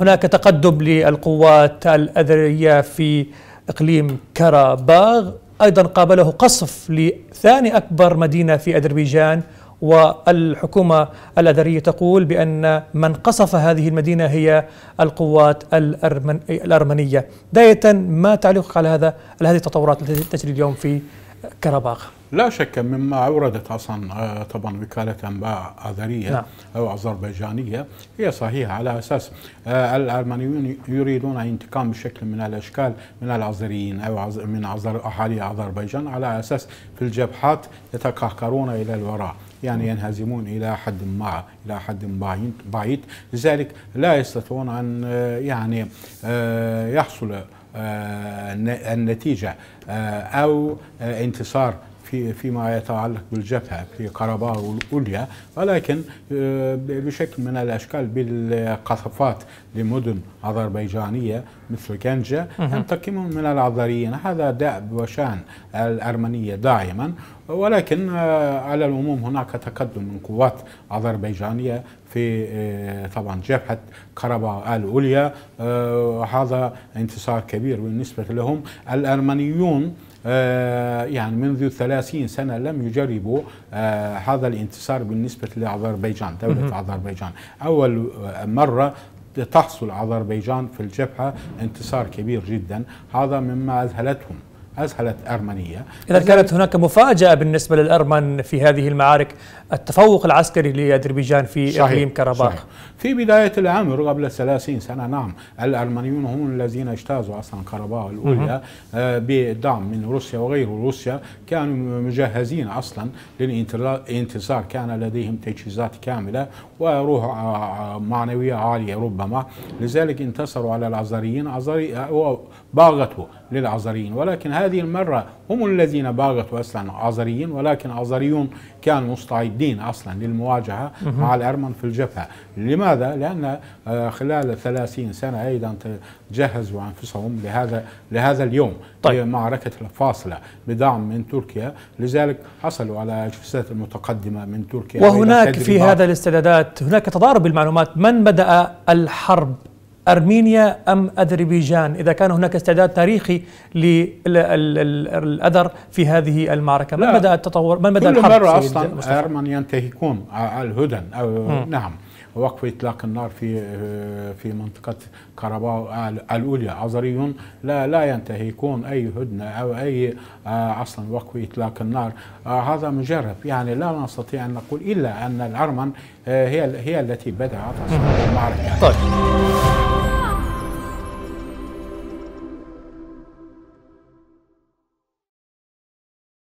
هناك تقدم للقوات الأذرية في إقليم كاراباغ أيضا قابله قصف لثاني أكبر مدينة في أذربيجان والحكومة الأذرية تقول بأن من قصف هذه المدينة هي القوات الأرمن... الأرمنية بداية ما تعليقك على هذا على هذه التطورات التي تجري اليوم في كرباغ لا شك مما أوردت أصلا آه، طبعا وكالة أنباء آذرية نعم. أو أذربيجانية هي صحيحة على أساس آه، الألمانيون يريدون انتقام بشكل من الأشكال من الأذريين أو من اهالي أحالي أذربيجان على أساس في الجبهات يتقهقرون إلى الوراء يعني ينهزمون الى حد ما الى حد بعيد لذلك لا يستطيعون ان آه، يعني يحصل النتيجه او انتصار في فيما يتعلق بالجبهة في قرباء والأوليا ولكن آه، بشكل من الأشكال بالقصفات لمدن أذربيجانية مثل كنجة ينتقم من العذريين هذا دأب وشان الأرمنية دائما ولكن آه، على العموم هناك تقدم من قوات أذربيجانية في آه، طبعا جبهة قرباء الأوليا هذا انتصار كبير بالنسبة لهم الأرمنيون آه، يعني منذ 30 سنة لم يجربوا آه، هذا الانتصار بالنسبة لأذربيجان دولة أذربيجان أول مرة تحصل أذربيجان في الجبهة انتصار كبير جدا هذا مما أذهلتهم أزهلت أرمنية إذا كانت هناك مفاجأة بالنسبة للأرمن في هذه المعارك التفوق العسكري لأذربيجان في إقليم كرباخ صحيح في بداية الأمر قبل 30 سنة نعم الأرمنيون هم الذين اجتازوا أصلا كرباخ الأولى آه، بدعم من روسيا وغير روسيا كانوا مجهزين أصلا للانتصار كان لديهم تجهيزات كاملة وروح آه، آه، معنوية عالية ربما لذلك انتصروا على العزريين عزري وباغتوا للعزريين ولكن هذه المرة هم الذين باغتوا أصلا عزريين ولكن عزريون كانوا مستعدين أصلا للمواجهة مع الأرمن في الجبهة لماذا؟ لأن آه، خلال 30 سنة أيضا جهزوا أنفسهم لهذا لهذا اليوم طيب. معركة الفاصلة بدعم من تركيا لذلك حصلوا على أجهزة المتقدمة من تركيا وهناك في هذا الاستعدادات هناك تضارب بالمعلومات من بدأ الحرب أرمينيا أم أذربيجان إذا كان هناك استعداد تاريخي للأذر في هذه المعركة ما مدى التطور ما مدى الحرب مرة أصلا أرمن ينتهكون الهدن أو نعم وقف اطلاق النار في في منطقه كرباو الاولى عذريون لا لا ينتهكون اي هدنه او اي آه، اصلا وقف اطلاق النار آه، هذا مجرب يعني لا نستطيع ان نقول الا ان الارمن آه، هي هي التي بدات المعركه طيب.